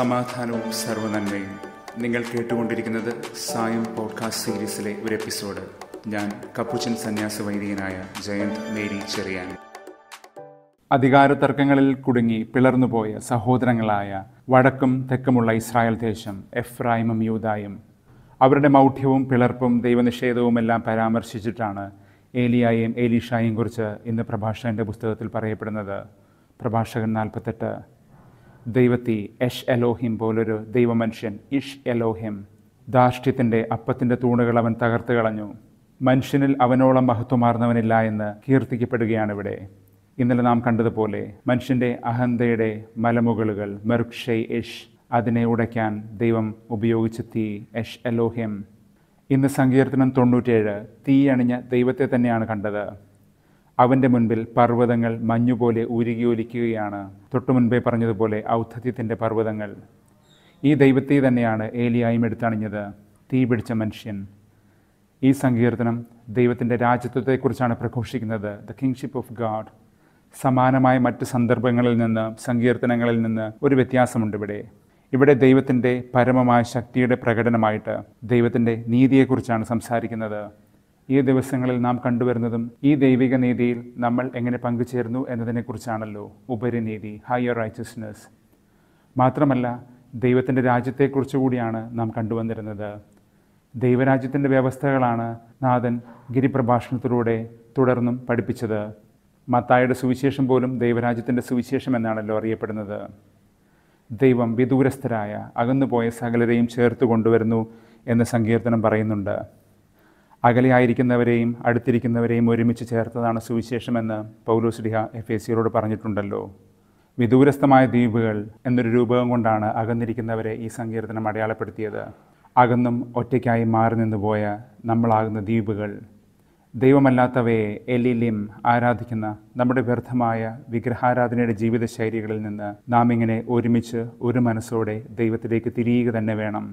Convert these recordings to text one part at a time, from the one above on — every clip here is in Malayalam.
സമാധാനവും സർവനന്മയും നിങ്ങൾ കേട്ടുകൊണ്ടിരിക്കുന്നത് സായം പോഡ്കാസ്റ്റ് സീരീസിലെ ഒരു എപ്പിസോഡ് ഞാൻ കപ്പുച്ചൻ സന്യാസ വൈദികനായ ജയന്ത് മേരി ചെറിയാൻ അധികാര തർക്കങ്ങളിൽ കുടുങ്ങി പിളർന്നുപോയ സഹോദരങ്ങളായ വടക്കും തെക്കുമുള്ള ഇസ്രായേൽ ദേശം എഫ്രായിമും യൂതായും അവരുടെ മൗഢ്യവും പിളർപ്പും എല്ലാം പരാമർശിച്ചിട്ടാണ് ഏലിയായെയും ഏലീഷായെയും കുറിച്ച് ഇന്ന് പ്രഭാഷകൻ്റെ പുസ്തകത്തിൽ പറയപ്പെടുന്നത് പ്രഭാഷകൻ നാൽപ്പത്തെട്ട് ദൈവത്തെ എഷ് എലോഹിം പോലൊരു ദൈവമനുഷ്യൻ ഇഷ് എലോഹിം ധാർഷ്ട്യത്തിൻ്റെ അപ്പത്തിൻ്റെ തൂണുകൾ അവൻ തകർത്ത് കളഞ്ഞു മനുഷ്യനിൽ അവനോളം മഹത്വമാർന്നവനില്ല എന്ന് കീർത്തിക്കപ്പെടുകയാണ് ഇവിടെ ഇന്നലെ നാം കണ്ടതുപോലെ മനുഷ്യൻ്റെ അഹന്തയുടെ മലമുകളുകൾ മെർക്ഷൈ എഷ് അതിനെ ഉടയ്ക്കാൻ ദൈവം ഉപയോഗിച്ച തീ എഷ് എലോഹിം ഇന്ന് സങ്കീർത്തനം തൊണ്ണൂറ്റേഴ് തീയണിഞ്ഞ ദൈവത്തെ തന്നെയാണ് കണ്ടത് അവൻ്റെ മുൻപിൽ പർവ്വതങ്ങൾ മഞ്ഞുപോലെ ഉരുകിയൊലിക്കുകയാണ് മുൻപേ പറഞ്ഞതുപോലെ ഔദ്ധത്യത്തിൻ്റെ പർവ്വതങ്ങൾ ഈ ദൈവത്തെ തന്നെയാണ് ഏലിയായും എടുത്തണിഞ്ഞത് തീ പിടിച്ച മനുഷ്യൻ ഈ സങ്കീർത്തനം ദൈവത്തിൻ്റെ രാജ്യത്വത്തെക്കുറിച്ചാണ് പ്രഘോഷിക്കുന്നത് ദ കിങ്ഷിപ്പ് ഓഫ് ഗാഡ് സമാനമായ മറ്റ് സന്ദർഭങ്ങളിൽ നിന്ന് സങ്കീർത്തനങ്ങളിൽ നിന്ന് ഒരു വ്യത്യാസമുണ്ട് ഇവിടെ ഇവിടെ ദൈവത്തിൻ്റെ പരമമായ ശക്തിയുടെ പ്രകടനമായിട്ട് ദൈവത്തിൻ്റെ നീതിയെക്കുറിച്ചാണ് സംസാരിക്കുന്നത് ഈ ദിവസങ്ങളിൽ നാം കണ്ടുവരുന്നതും ഈ ദൈവിക നീതിയിൽ നമ്മൾ എങ്ങനെ പങ്കുചേരുന്നു എന്നതിനെക്കുറിച്ചാണല്ലോ ഉപരിനീതി ഹയർ റൈറ്റസ്നെസ് മാത്രമല്ല ദൈവത്തിൻ്റെ രാജ്യത്തെക്കുറിച്ച് കൂടിയാണ് നാം കണ്ടുവന്നിരുന്നത് ദൈവരാജ്യത്തിൻ്റെ വ്യവസ്ഥകളാണ് നാഥൻ ഗിരിപ്രഭാഷണത്തിലൂടെ തുടർന്നും പഠിപ്പിച്ചത് മത്തായുടെ സുവിശേഷം പോലും ദൈവരാജ്യത്തിൻ്റെ സുവിശേഷം എന്നാണല്ലോ അറിയപ്പെടുന്നത് ദൈവം വിദൂരസ്ഥരായ അകന്നുപോയ സകലരെയും ചേർത്ത് കൊണ്ടുവരുന്നു എന്ന് സങ്കീർത്തനം പറയുന്നുണ്ട് അകലെയായിരിക്കുന്നവരെയും അടുത്തിരിക്കുന്നവരെയും ഒരുമിച്ച് ചേർത്തതാണ് സുവിശേഷമെന്ന് പൗലോസ്ലിഹ എഫ് എ സിയോട് പറഞ്ഞിട്ടുണ്ടല്ലോ വിദൂരസ്ഥമായ ദ്വീപുകൾ എന്നൊരു രൂപം കൊണ്ടാണ് അകന്നിരിക്കുന്നവരെ ഈ സങ്കീർത്തനം അടയാളപ്പെടുത്തിയത് അകന്നും ഒറ്റയ്ക്കായി മാറി നിന്നുപോയ നമ്മളാകുന്ന ദ്വീപുകൾ ദൈവമല്ലാത്തവയെ എലിലിം ആരാധിക്കുന്ന നമ്മുടെ വ്യർത്ഥമായ വിഗ്രഹാരാധനയുടെ ജീവിതശൈലികളിൽ നിന്ന് നാം ഇങ്ങനെ ഒരുമിച്ച് ഒരു മനസ്സോടെ ദൈവത്തിലേക്ക് തിരിയുക തന്നെ വേണം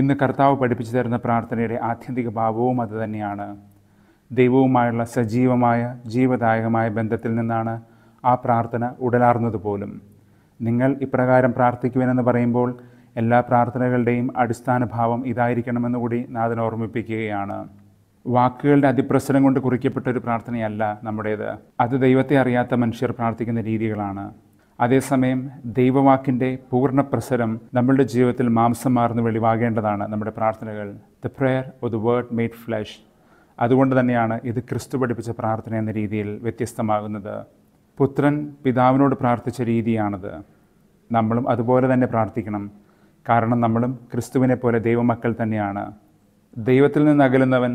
ഇന്ന് കർത്താവ് പഠിപ്പിച്ചു തരുന്ന പ്രാർത്ഥനയുടെ ആത്യന്തിക ഭാവവും തന്നെയാണ് ദൈവവുമായുള്ള സജീവമായ ജീവദായകമായ ബന്ധത്തിൽ നിന്നാണ് ആ പ്രാർത്ഥന ഉടലാർന്നത് പോലും നിങ്ങൾ ഇപ്രകാരം പ്രാർത്ഥിക്കുവാനെന്ന് പറയുമ്പോൾ എല്ലാ പ്രാർത്ഥനകളുടെയും അടിസ്ഥാന ഭാവം ഇതായിരിക്കണമെന്ന് കൂടി നാഥൻ ഓർമ്മിപ്പിക്കുകയാണ് വാക്കുകളുടെ അതിപ്രസരം കൊണ്ട് കുറിക്കപ്പെട്ട ഒരു പ്രാർത്ഥനയല്ല നമ്മുടേത് അത് ദൈവത്തെ അറിയാത്ത മനുഷ്യർ പ്രാർത്ഥിക്കുന്ന രീതികളാണ് അതേസമയം ദൈവവാക്കിൻ്റെ പൂർണ്ണ പ്രസരം നമ്മളുടെ ജീവിതത്തിൽ മാംസം മാർന്ന് വെളിവാകേണ്ടതാണ് നമ്മുടെ പ്രാർത്ഥനകൾ the prayer of the word made flesh അതുകൊണ്ട് തന്നെയാണ് ഇത് ക്രിസ്തു പഠിപ്പിച്ച പ്രാർത്ഥന എന്ന രീതിയിൽ വ്യത്യസ്തമാകുന്നത് പുത്രൻ പിതാവിനോട് പ്രാർത്ഥിച്ച രീതിയാണത് നമ്മളും അതുപോലെ തന്നെ പ്രാർത്ഥിക്കണം കാരണം നമ്മളും ക്രിസ്തുവിനെ പോലെ ദൈവമക്കൾ തന്നെയാണ് ദൈവത്തിൽ നിന്ന് അകലുന്നവൻ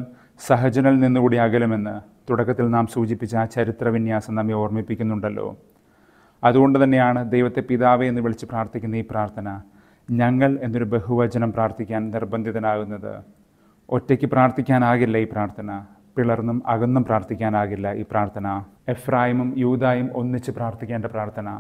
സഹജനിൽ നിന്നുകൂടി അകലുമെന്ന് തുടക്കത്തിൽ നാം സൂചിപ്പിച്ച ആ ചരിത്രവിന്യാസം നമ്മെ ഓർമ്മിപ്പിക്കുന്നുണ്ടല്ലോ അതുകൊണ്ട് തന്നെയാണ് ദൈവത്തെ പിതാവേ എന്ന് വിളിച്ച് പ്രാർത്ഥിക്കുന്ന ഈ പ്രാർത്ഥന ഞങ്ങൾ എന്നൊരു ബഹുവചനം പ്രാർത്ഥിക്കാൻ നിർബന്ധിതനാകുന്നത് ഒറ്റയ്ക്ക് പ്രാർത്ഥിക്കാനാകില്ല ഈ പ്രാർത്ഥന പിളർന്നും അകന്നും പ്രാർത്ഥിക്കാനാകില്ല ഈ പ്രാർത്ഥന എഫ്രായിമും യൂതായും ഒന്നിച്ച് പ്രാർത്ഥിക്കേണ്ട പ്രാർത്ഥന